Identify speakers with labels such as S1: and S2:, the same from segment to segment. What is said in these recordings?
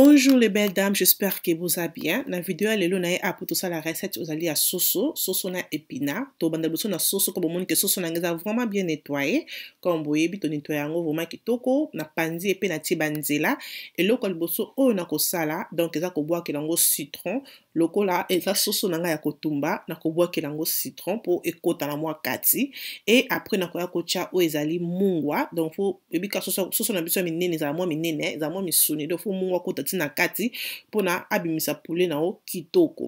S1: Bonjour les belles dames, j'espère que vous allez bien. Na video ya lelo na ye apo tosala recette ozali ya soso, soso na épinard. Tobanda biso na soso ko bomoni ke soso na ngeza vraiment bien nettoyé. Comme boyebi to nettoyer yango vraiment kitoko na panzi pe na tie banzela. Eloko liboso oyo na kosala donc eza kobwakela yango citron lokola eza soso na ngai ya kotumba nakobwakela yango citron mpo ekota na mwa kati e après nakoya kotia oyo ezali mungwa donc fo ebika soso na biso ya minene ezala mwa minene ezala mwa misuni donc fo mungwa akota ti na kati mpona abimisa pule na yo kitoko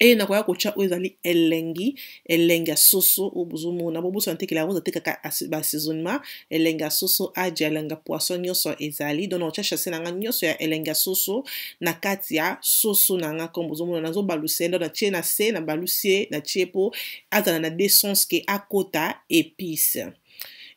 S1: e nakoya kotia oyo ezali elengi elengi ya soso oyo bozomona bobosana te kela bozatekaka basaisonnement elengi ya soso adi elengi ya poisson nyonso ezali don nakotia chasse na nga nyonso ya elengi ya soso na kati ya soso na nga comme bozomona nazobalusa ye ndo natie na se na balusi ye natie mpo azala na desence ke akota épice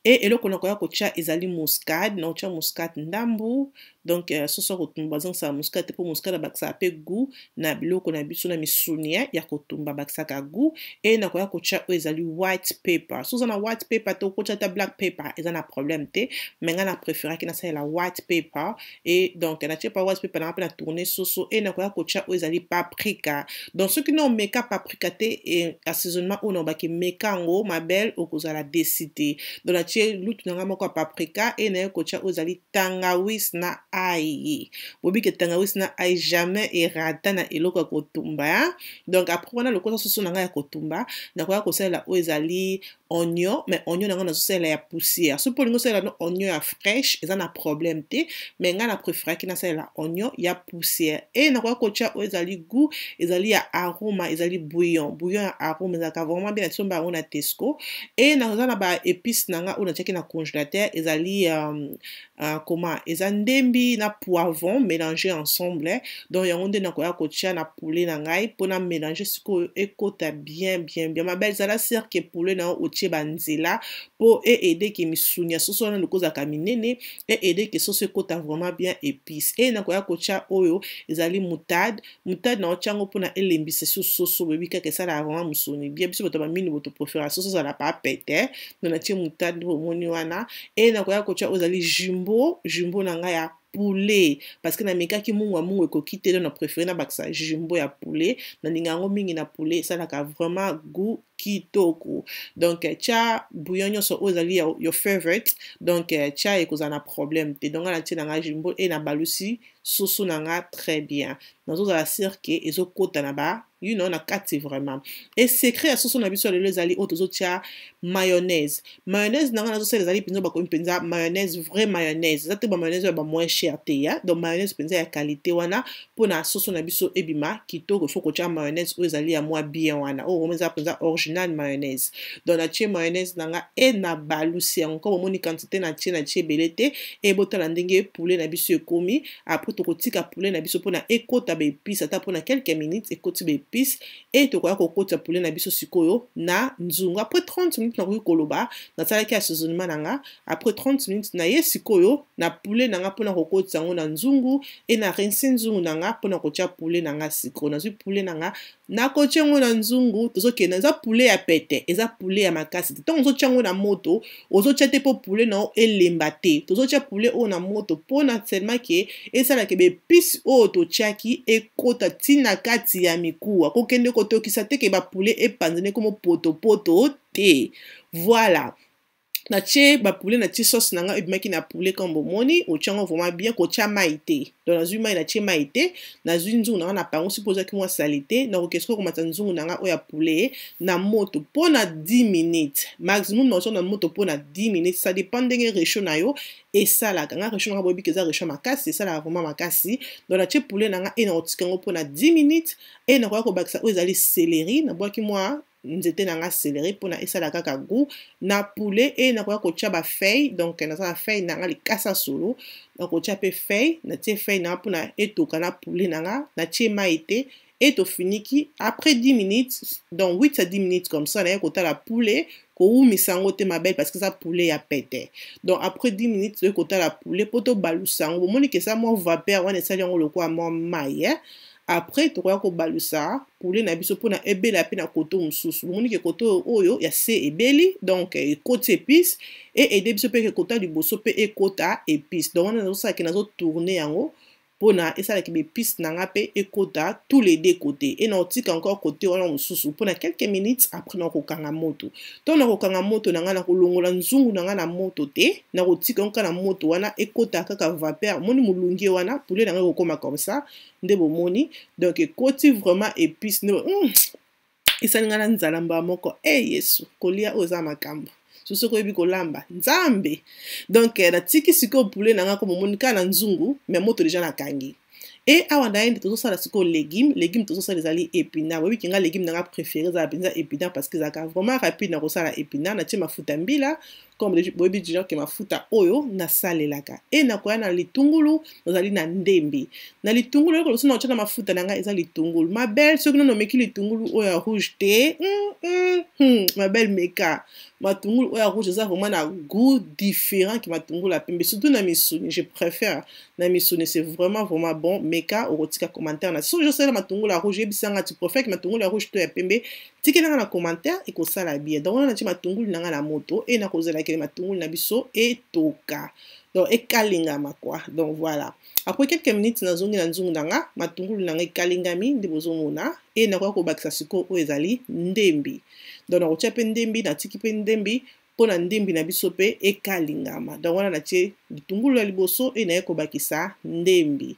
S1: e eh, eloko nakoya kotia ezali muscade nakotia muscade ndambu donc uh, so sokotumba azongisa muskala te mpo muskala abakisaka mpe gu na biloko na biso na misuni ya kotumba abakisaka gu e na koya kotia oyo ezali white paper so oza na white paper te okotia ata black paper eza na problème te me ngai na préféraki nasalela white paper e donc natie pa white paper nanga mpe na tourne soso e na koya kotia oyo ezali paprika donc soki na omeka paprika te e, assaisonnement oyo na obaki meka yango mabele okozala desi te donc natie lutu na ngai moko ya paprika e naye kotia oyo ezali tangawis na ai ye bobiki tangawisi na ai jamais erata na eloko ya kotumba ya donc apres wana lokola susu na ngai ya kotumba nakoya kosalela oyo ezali onion mais onion nango nazosalela ya poussière soki mpo olingi osalela no onion ya fraîche eza na problème te mais ngai na préféraki nasalela onion ya poussière e nakoya kotia oyo ezali goût ezali ya aroma ezali bouillon bouillon ya aroma ezalaka vraiment bien natiomba yango na tesco e naza na baépice na ngai oyo natiaki na congélateur ezali um, uh, koma eza ndembi api na poivon mélange ensemble donc yango nde nakoya kotia na poulet na ngai mpona mélange sikoyo ekɔta bien bien bien mabe ezala cerke poulet na yo otie banzela mpo eede ke misuni ya soso wana lokozalaka minene eede ke soso ekɔta vraiment bien épice e nakoya kotia oyo ezali mutade mutade na otiango mpona elembisa so soso boyebi kaka esalaka vraiment mosuni bien biso bato bamini boto profera soso ezala pa pete donc natie mutade omoni wana e nakoya kotia oyo ezali jumbo jumbo na ngai ya poulet parce que namekaki mungu ya mungu ekoki te nde na préféré nabakisa jumbo ya poulet na ndinga yango mingi na poulet esalaka vraiment goût kitoko donc eh, tia bouillon nyonso oyo ezali your favorite donc eh, tia ekozala na problème te donc ana tie na nga jumbo e na balusi susu na nga très bien nazozala sire ke ezokɔta na ba you know, na kati vraiment e secret ya susu na biso ya lelo ezali oyo tozotia mayonnaise mayonnaise na nga nazosala ezali mpenza bakomi mpenza mayonnaise vrai mayonnaise eza te bamayonnaise oyo bamoin cher te ya donc mayonnaise mpenza ya kalite wana mpona susu na biso ebima kitoko fo kotia mayonnaise oyo ezali ya mwa bien wana oyo vraiment eza mpenza origine original mayonnaise donc natie mayonnaise na nga e na balusi yango nko bomoni quantité natie natie ebele te ebotala ndenge poulet na biso ekomi apres tokotika poulet na biso mpona ekota baepice ata mpona quelques minutes ekoti baepice e tokoya kokota poulet na biso sikoyo na nzungu apres 30 minutes nakoki koloba nasalaki assaisonnement na nga apres 30 minutes naye sikoyo na poulet na nga mpona kokotisa yango na nzungu e na rinse nzungu na nga mpona kotia poulet na nga sikoyo nazwi poulet na nga na kotia yango na nzungu tozokenda eza poulet ya pete eza poulet ya makasi te ntango ozotia yango na moto ozotia te mpo poulet na yo elemba te tozotia poulet oyo na moto mpona seulement ke esalaka bepisi oyo totiaki ekota ntina kati ya mikuwa kokende kotokisa te ke bapoulet epanzani komo potopoto te voilà na tie bapoulet na tie sauce na nga ebimaki na poulet comme bomoni otie yango vraiment bien kotia mai te donc nazwi mai na tie mai te nazwi nzungu na nga na pango soki ozwaki mwa sale te nakoki soki okomata nzungu na nga oyo ya poulet na moto mpo na 10 minutes maximum na ozwa na moto mpo na 10 minutes ça dépend ndenge réchaud na yo esalaka nga réchaud na nga boyebiki eza réchaud makasi esalaka vraiment makasi donc na tie poulet na nga e na kotika yango mpo na 10 minutes e nakoya kobakisa oyo ezali seleri nabwaki mwa nzete na nga seleri mpona esala kaka gu na poulet e nakoya kotia bafeille donc naza na feille na nga likasa solo nakotia mpe feille natie feille na nga mpona etoka na poulet na nga natie mai te et tofiniki après 10 minutes donc 8 à 10 minutes comme ça naye kotala poulet kowumisa yango te mabe parce que eza poulet ya pete donc après 10 minutes toye kotala poulet mpo tobalusa yango bomoni ke eza mwa vapeur wana esali yango lokwa mwa mai eh? après tokoya kobalusa poulet na biso mpona ebela pe na koto mosusu bomoni ke koto oyo ya se ebeli donc eh, ekoti épice e aide biso mpe ke kota liboso mpe ekota épice donc wana nazosala ke nazotourne yango mpona esalaki bepiste na nga mpe ekɔta tous les deux côté e na otika encore côté wana mosusu mpona quelques minutes après na kokanga moto ntango na kokanga moto na nga na kolongola nzungu na nga na moto te na kotika ngo kaka na moto wana ekɔta kaka vapeur moni molunge wana poulet na nga ekokóma comme ça nde bomoni donc ekoti vraiment épice nde mm, esalinga na nzala mbaa moko e eh, hey, yesu kolia oyo eza makambo tosoko oyebi kolamba nzambe donk eh, natiki sikoyo poulet na nga ko momoni kaka na nzungu me moto deja nakangi e awa nayende tozosala sikoyo légume légume tozosala ezali épinard boyebi kenga légume na nga préféré ezala mpenza épinard parce que ezalaka vraiment rapide na kosala épinard natie mafuta mbila comme boyebi déjà ke mafuta oyo nasalelaka e nakoya na litungulu nazali na ndembi na litungulu eloko loso na otya na mafuta na ngai eza litungulu mabele soki nano omeki litungulu oyo ya rouge te mm, mm, mm, mabele meka matungulu oyo ya rouge eza vraiment na goût différent ke matungulu ya pembe surtout na misuni je préfère na misuni c'est vraiment vraiment bon meka okotika commentaire na soki osala matungulu ya rouge oyebisanga ti préfère ke matungulu ya rouge to ya pembe tikelanga na commentaire ekosala bien donc wana natie matungulu na ngai na moto e nakozalaki ke matungulu na biso etoka donc ekalingama kua donc voilà après quelques minutes nazongi na nzungu na nga matungulu na nga ekalingami nde bozomona e nakoya kobakisa sikoyo oyo ezali ndembi donc nakotia mpe ndembi natiki mpe ndembi mpona ndembi na biso mpe ekalingama donc wana natie litungulu ya liboso e naye kobakisa ndembi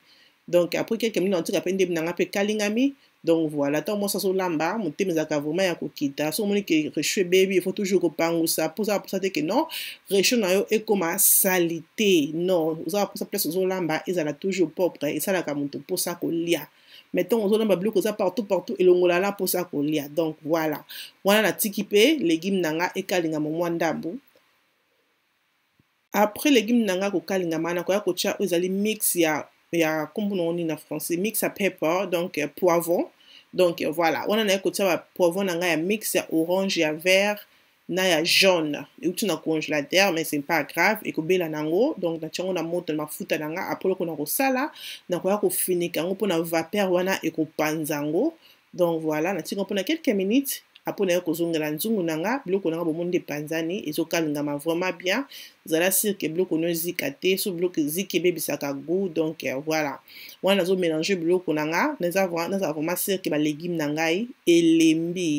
S1: donc après quelques minutes natika mpe ndembi na nga mpe ekalingami donc voilà ntango mwasi azolamba motema ezalaka vraiment ya kokita soki omoni ke recho ebebi efo toujours kopangusa mpo ozala mposa te ke non recho na yo ekóma sali te non ozala mposa place ozolamba ezala toujours propre esalaka moto mposa kolia mais ntango ozolamba biloko eza partout partout elongolala mposa kolia donc voilà wana natiki mpe legime na nga ekalinga momwa ndambu après legime na nga kokalingama na koya kotia oyo ezali mix ya ya nkombo en français mix ya pepper donc poivron donc voilà wana naye kotia poivron na ngai ya mix ya orange ya vert na ya jaune euti na congélateur mais c'est pas grave ekobela nango donc natia yango na moto après mafuta na nga apoloko na kosala nakoya kofinika yango mpona vapeur wana ekopanza panzango donc voilà natika mpona quelques minutes apo na yo kozongela nzungu na nga biloko na nga bomoni nde epanzani ezokalingama vraiment bien ozala sire ke biloko no ezika te so biloko eziki ebebisaka go donc voilà wana nazomélange biloko na nga naza vraiment sire ke balegime na ngai elembi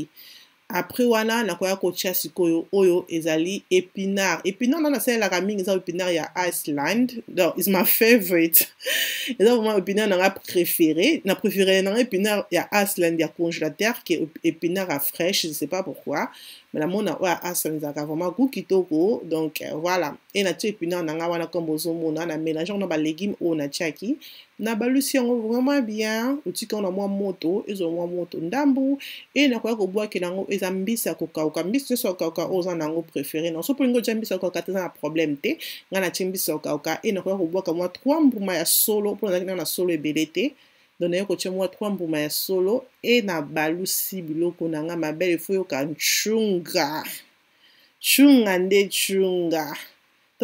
S1: apres wana nakoya kotia sikoyo oyo ezali épinard épinard nana asalelaka mingi eza épinard ya iceland don is my favorite eza vraimen épinard nanga préféré na préféré nanga épinard ya iceland ya congélateur ke épinard ya fraîche je sais pas pourquoi me namona oyo ya iceland ezalaka vraiment gu kitoko donc euh, voilà e natia épinard nanga wana kombo ozomona na mélange wana balégume oyo natiaki nabalusi yango vraiment bien otika na mwa moto ezwa mwa moto ndambu e nakoya kobwakela yango eza mbisi ya kokauka mbisi nyonso ya kokauka oyo oza na yango préféré na so mpo lingi otya mbisi ya kokauka te eza na problème te ngai natie mbisi ya kokauka e nakoya kobwaka mwa trois mbuma ya solo mpo nazalaki nanga na solo ebele te don naye kotia mwa trois mbuma ya solo e nabalusi biloko na ngai mabele fo yoka nchunga chunga nde chunga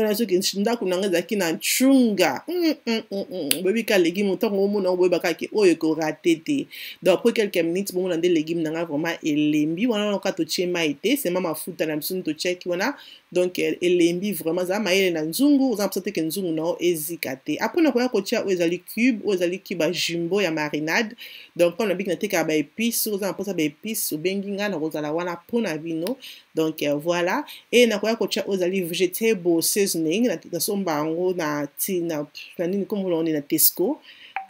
S1: fana soki ndako na nga ezalaki na ntunga mm, mm, mm, boyebi ka legime ntango omona oboyebaka ake oyo ekorate te donc apres quelques minutes bomona nde legime na nga vraiment elembi wana wana oka totie mai te sema mafuta na biso nde totiaki wana donc eh, elembi vraiment ezala mayele na nzungu oza mposa teke nzungu na yo ezika te apres na koya kotia oyo ezali cube oyo ezali ki bajumbo ya marinade donc mpona nabiki natekaka baepice oza na mposa baepice obengi ngai na kozala wana mpo na bino donc uh, voilà e na koya kotya oyo ezali vegetable seasoning na so mbango na ti na nini komboloni na tesco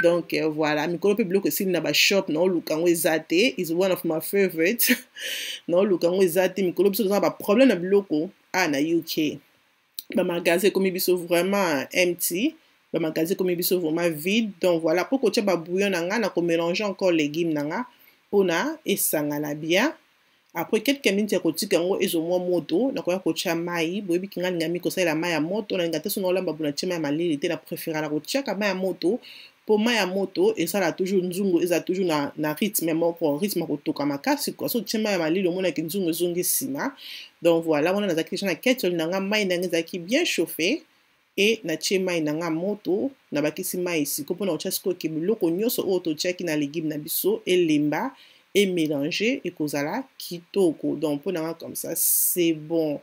S1: donc uh, voilà mikolo mpe biloko esili na bashop naoluka yango eza te is one of my favorite naoluka yango eza te mikolo biso tozana baproblème na biloko a ah, na uk bamagasin ekomi biso vraiment euh, mt bamagasin ekomi biso vraiment vide donc voilà mpo kotia babouillon na nga na komélange encore légume na nga mpona esangana bien apres kelke minute ya kotika yango ezomwa moto nakoya kotia mai boyebi ki nga lingami kosalela mai ya moto nalinga te sona olamba bona tie mai ya malele te na préférera nakotiaka mai ya moto mpo mai ya moto esala toujours nzungu eza toujours na, na rythme moko rythme akotoka makasi kua so tie mai ya malili omonaki nzungu ezongi nsima donc voilà wana nazalaki deja na ketol na nga mai na yanga ezalaki bien chauffe e natie mai na nga moto nabakisi mai siko mpona kotia sikoyoki biloko nyonso oyo totiaki na legime na biso elemba et mélanger ekozala kitoko donc mpona nga comme ça c'est bon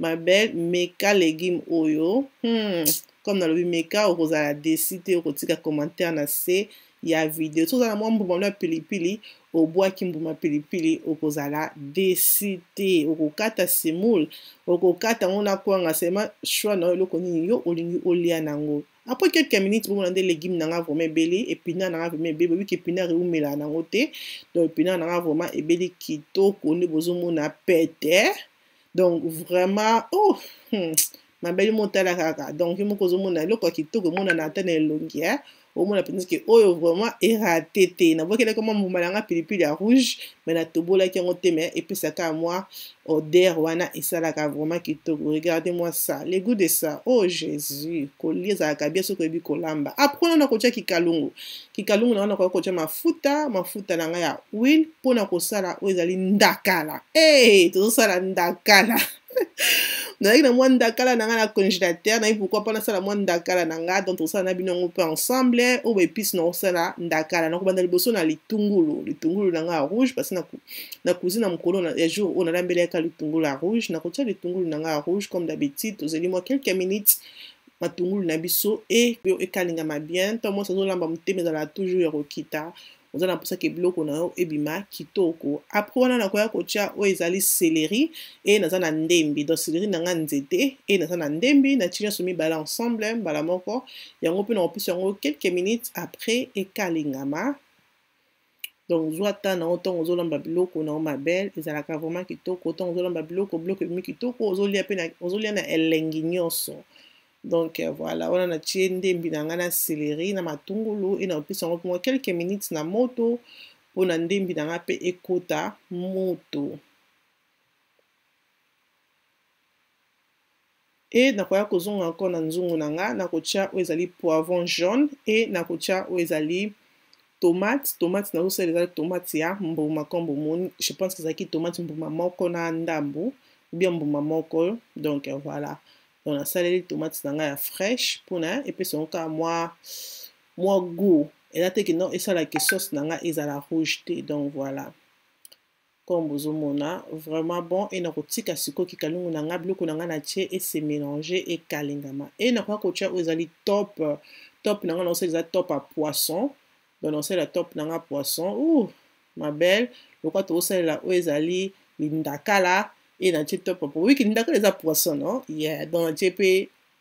S1: mabel meka legume oyo hmm, comme nalobi meka okozala desi te okotika commentaire na se ya video so ozala mwa mbuma mna pilipili obwaki mbuma pilipili okozala desi te okokata simule okokata yango na kwanga sema shwa na yo eloko nini yo olingi olia nango après quelques minutes bomona nde légume nanga vraiment ebeli épinard nanga vraiment ebeli boyoki épinard eumelaka nango te donc épinard nanga vraiment ebeli kitoko nde bozomona pete donc vraiment oh hmm. mabeli motala kaka donc yo moko ozomona eloko ya kitoko emonana ata na elongi eh? omona mpenza oyo vraiment erate te nabokelaki mwa mbuma na yanga pilipili ya rouge me natobolaki yango te me epesaka mwa oder wana esalaka vraiment kitoko regarde mwa ça le goût de ça o oh, jésus kolia ezalaka bia soki oyebi kolamba apres ah, nana kotia kikalungu kikalungu na wana koya kotia mafuta mafuta na ngai ya wil mpona kosala oyo ezali ndakala e eh, hey, tozosala ndakala nazalaki na mwa ndakala na ngai na congélateur nayebi pourkui mpo nasala mwa ndakala na ngai donc tosala na bino yango mpe ensemble oyo baépice nakosala ndakala nakobanda liboso na litungulu litungulu na ngai ya rouge parce na kuzi na mokolo ya jour oyo nalambelaka litungulu ya rouge nakotia litungulu na ngai ya rouge comme d'habitude tozeli mwa quelques minutes matungulu na biso e ekalingama bien ntango mwasi azolamba motema ezala toujours ya kokita oza na mposa ke biloko na yo ebima kitoko apres wana nakoya kotia oyo ezali seleri e naza na ndembi donc seleri na nga nzete e naza na ndembi natie nyonso mibale ensemble mbala moko yango mpe nakopesa yango quelques minutes après ekalingama donc zwa ta na yo ntango ozolamba biloko na yo mabele ezalaka vraiment kitoko ntango ozolamba biloko biloko ebimi kitoko ozolia na elengi nyonso donc eh, voilà wana na tie ndembi na ngai na seleri na matungulu e na kopesa yango mpengo quelques minutes na moto mpona ndembi na ngai mpe ekota moto e nakoya kozonga encore na nzungu na ngai nakotia oyo ezali poivron jaune e nakotia oyo ezali tomate tomate nazosala ezali tomate ya mbuma kombo moni je pense ezalaki tomate mbuma moko na ndambu obia mbuma moko donc euh, voilà donc nasaleli tomate na ngai ya fraîche mpona epesango kaka mwa mwa go eza te kendo esalaki sauce na ngai ezala rouge te donc voilà comme bozomona vraiment bon e na kotika sikoyo kikalungu na ngai biloko na ngai na tie ese mélange ekalingama e na koya kotia oyo ezali top top na ngai na osala eza top ya poisson donc na osalela top na ngai poisson u mabele lokwa toosalela oyo ezali lindakala ye na ti top apo wiki ndako eza poisson no ya donc ti pe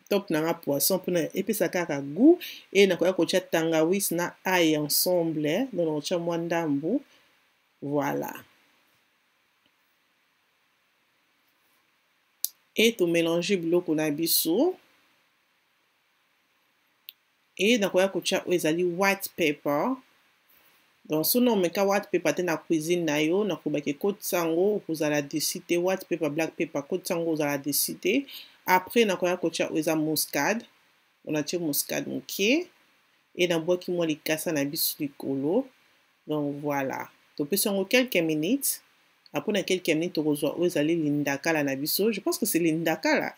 S1: top na nga poisson mpona epesa kaka goût e na koya kotia tangawisi na ai ensemble donc na kotia mwa ndambu voilà e tomélange biloko na biso e na koya kotia oyo ezali white paper donc so na omeka white paper te na cuisine na yo nakobaki ekotisa yango kozala desi te white paper black paper kotisa yango kozala desi te après nakoya kotia oyo eza muscade onatie muscade moke e nabwaki mwa likasa na biso likolo donc voilà topesi yango quelques minutes après na quelques minutes tokozwa oyo ezali lindakala na biso je pense que c'est lindakala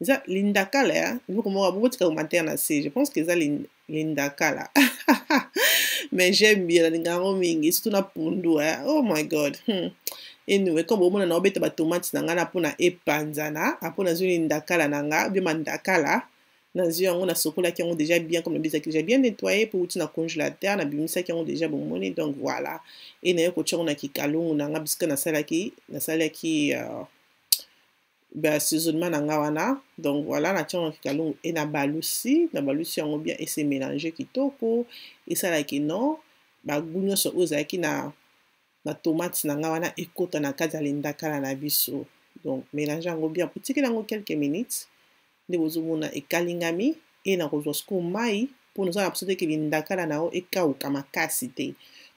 S1: eza lindakala biloko moko bokotika komatere na se je pense que eza lindakala mais j'aime bien nalingango mingi surtout na pundu eh? oh my god hmm. anyway kombo omona na obeta batomate na ngai na mpona epanzana apo nazwi ndakala na nga bie mandakala nazwi yango nasokolaki yango déjà bien comme nabisaki déjà bien nettoyé mpo uti na congélateur nabimisaki yango déjà bomoni donc voilà e naye kotia yango na kikalungu na nga bisika nasalaki nasalaki uh, ben, assaisonnement na nga wana donc voilà natiango kikalungu e na balusi na balusi yango bien ese mélange kitoko esalaki non bagu nyonso oyo ezalaki na, na tomate na nga wana ekota na kati ya lendakala na biso donc mélange yango bien botikeli yango quelques minutes nde bozomona ekalingami e na kozwa sikoyo mai mpona oza na biso teke lindakala na yo ekauka makasi te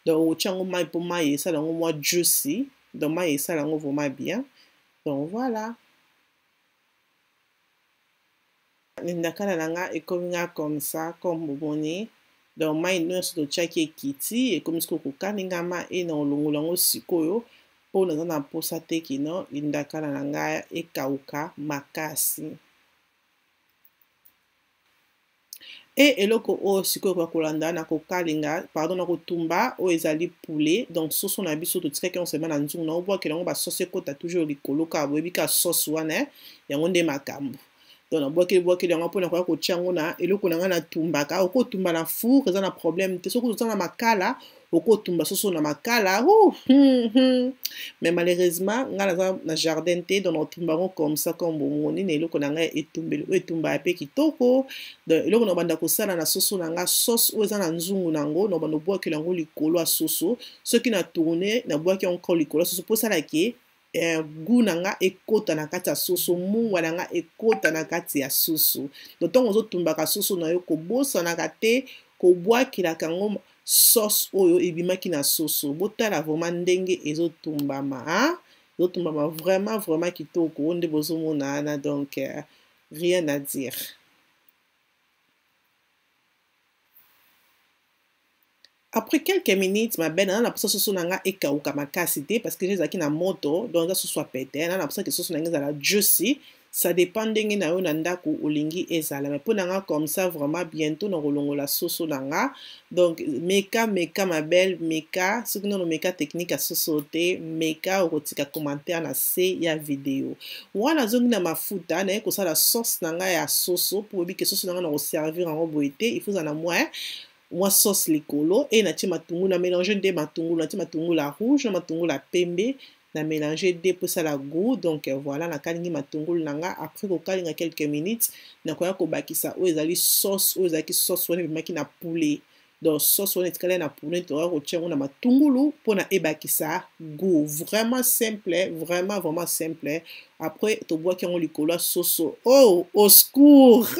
S1: donc okotia yango mai mpo mai esala yango mwa juicy donc mai esala yango vraimen bien donc voilà lindakala na nga ekomi nga comme ça comme bomoni donc mai nyonso totiaki ekiti ekomi sikoyo kokaningama e na olongola yango sikoyo mpo naza na mposa te kino lindakala na nga ekauka makasi e eloko oyo sikoyo ekoka kolanda na kokalinga pardon na kotumba oyo ezali poulet donc soso na biso totikaki yango seulement na nzungu na obwakela yango basosi ekɔta toujours likolo kaka boyebi ka sosi wana yango nde makambo donc nabwakeli yango mpona koya kotia yango na eloko na ngai natumbaka okotumba na four eza na problème te soki oza na makala okotumba soso na makala hmm, hmm. mais malheureusement ngai naza na jardin te donc naotumba yango comme ça comme bomoni na eloko na ngai etumbeli oyo etumbaka mpe kitoko donc eloko nabanda kosala na soso na ngai sauce oyo eza na nzungu na yango nabanda obwakeli yango likolo ya soso soki na tourne nabwaki yango encore likolo ya soso mpo osala ke eh, gu na nga ekota na kati ya soso mungwa na nga ekota na kati ya soso to ntongo ozotumbaka soso na yo kobosanaka te kobwakelaka yango sauce oyo ebimaki na soso botala vraiment ndenge ezotumbama hein? ezotumbama vraiment vraiment kitoko o nde bozomona wana donc eh, rien à dire après quelques minutes mabe naza na mposa susu na nga ekauka makasi te parce que ezalaki na moto donc eza susu apete naza na mposaki susu na nga ezala juicy ça dépend ndenge na yo na ndako olingi ezala mai mpo na nga comme ça vraiment bientôt na kolongola soso na nga donc meka meka mabele meka soki nano meka technique ya soso te meka okotika commentaire na se ya video wana azongi na mafuta naye kosala sauce na nga ya soso mpo oyebike soso na nga na koservir yango boye te ifozala na moin mwa sauce likolo e na tie matungulu na mélange nde matungulu na tie matungulu ya rouge na matungulu ya pembe na mélange de mpo esala goût donc voilà nakalingi matungulu na nga après kokalinga quelques minutes nakoya kobakisa oyo ezali sauce oyo ezalaki sauce wana ebimaki na poulet donc sauce wana etikali na poulet tokoya kotia yango na matungulu mpona ebakisa goût vraiment simple vraiment vraiment simple après tobwaki yango likolo ya soso o oh, au secours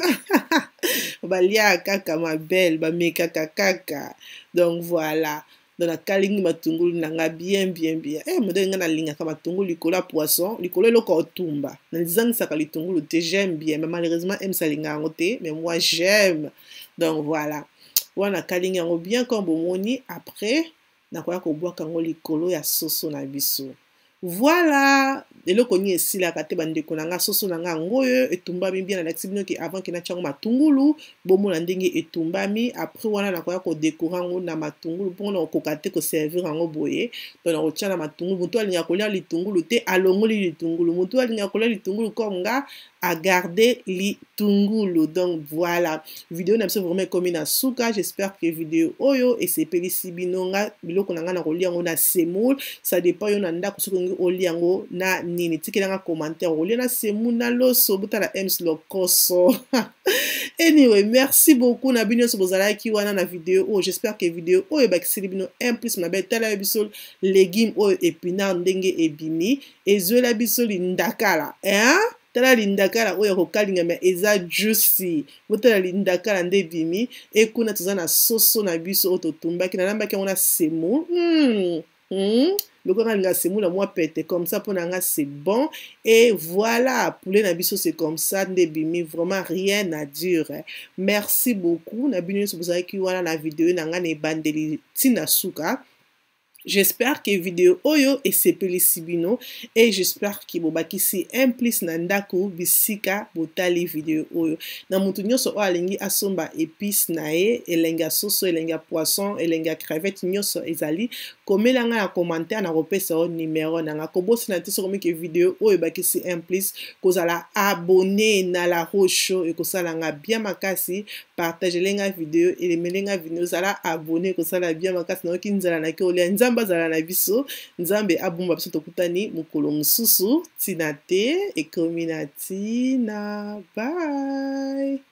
S1: baliaka kaka mabele bamekaka kaka donc voilà donc nakalingi matungulu na nga bien bien bien e modele nga nalingaka matungulu likolo ya poisson likolo eloko otumba nazangisaka litungulu te j'aime bien mais malheureusement ems alinga yango te mais moi j'aime donc voilà wana nakalingi yango bien comme bomoni après nakoya kobwaka yango likolo ya soso na biso voila eloko nini esilaka te bandeko na nga soso na nga yango oyo etumbami bien nalakisi bino ke avant ke natiango matungulu bomona ndenge etumbami après wana nakoya kodekora yango na matungulu mpona kokoka te koservir yango boye to na kotia na matungulu motu alingaka kolia litungulu te alongoli litungulu motu alingaka kolia litungulu comme nga à garder litungulu donc voilà video na biso vraiment ekomi na suka j'espère que video oyo esepelisi bino nga biloko na ngai na kolia yango na semoul ça dépend yo na ndako soki olingi olia yango na nini tikelanga commentaire okolia na semoul na loso botala ems lokoso anyway merci beaucoup na bino nyonso bozalaki wana na video oyo j'espère que video oyo ebakiseli bino un plus mabe etala yo biso légume oyo épinard ndenge ebimi ezwela biso lindakala hein tala lindakala oyo kokalingama eza jusi botala lindakala nde ebimi ekuna toza na soso na biso oyo totumbaki nalambaki yango na semo mm, mm. lokola nalinga semola mwa pete comme ça mpona nga c'est bon et voilà poulet na biso c'est comme ça nde ebimi vraiment rien à dire merci beaucoup na bino nyonso bozalaki wana na video na nga na ebandeli ntina suka j'espère ke video oyo esepelisi bino e j'espère ke bobakisi implice na ndako bisika botali video oyo na moto nyonso oyo alingi asomba epice na ye elengi ya soso elengi ya poisson elengi ya crevette nyonso ezali komela ngai na commentaire na kopesa yo nimero na nga kobosana te sokomi ke video oyo ebakisi implice kozala abonné na la rocho ekosala nga bien makasi partagele nga video elemele nga video ozala abonné ekosala bien makasi nayoki nzala naki olia nzambe nzambe azala na biso nzambe abumba biso tokutani mokolo mosusu ntina te ekomi na ntina bye